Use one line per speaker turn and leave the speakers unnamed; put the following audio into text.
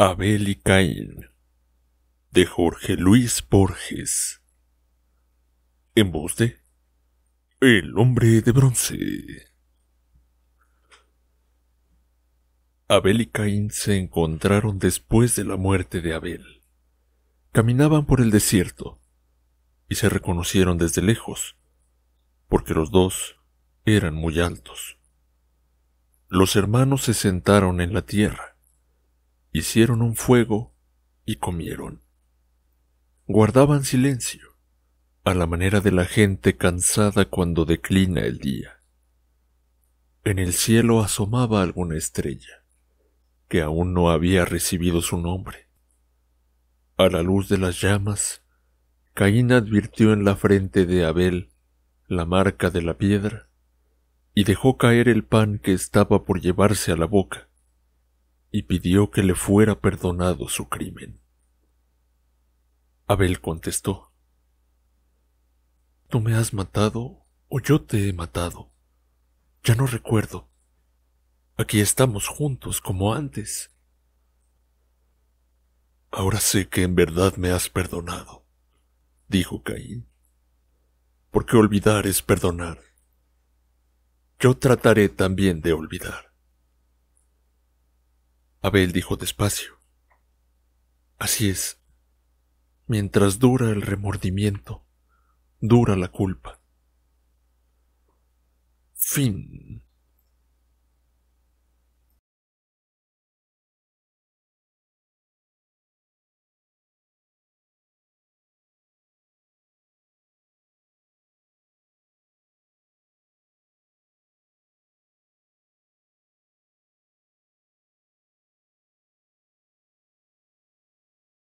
Abel y Caín de Jorge Luis Borges en voz de El hombre de bronce. Abel y Caín se encontraron después de la muerte de Abel. Caminaban por el desierto y se reconocieron desde lejos, porque los dos eran muy altos. Los hermanos se sentaron en la tierra hicieron un fuego y comieron. Guardaban silencio, a la manera de la gente cansada cuando declina el día. En el cielo asomaba alguna estrella, que aún no había recibido su nombre. A la luz de las llamas, Caín advirtió en la frente de Abel la marca de la piedra y dejó caer el pan que estaba por llevarse a la boca y pidió que le fuera perdonado su crimen. Abel contestó, Tú me has matado o yo te he matado. Ya no recuerdo. Aquí estamos juntos como antes. Ahora sé que en verdad me has perdonado, dijo Caín, porque olvidar es perdonar. Yo trataré también de olvidar. Abel dijo despacio. Así es. Mientras dura el remordimiento, dura la culpa. Fin.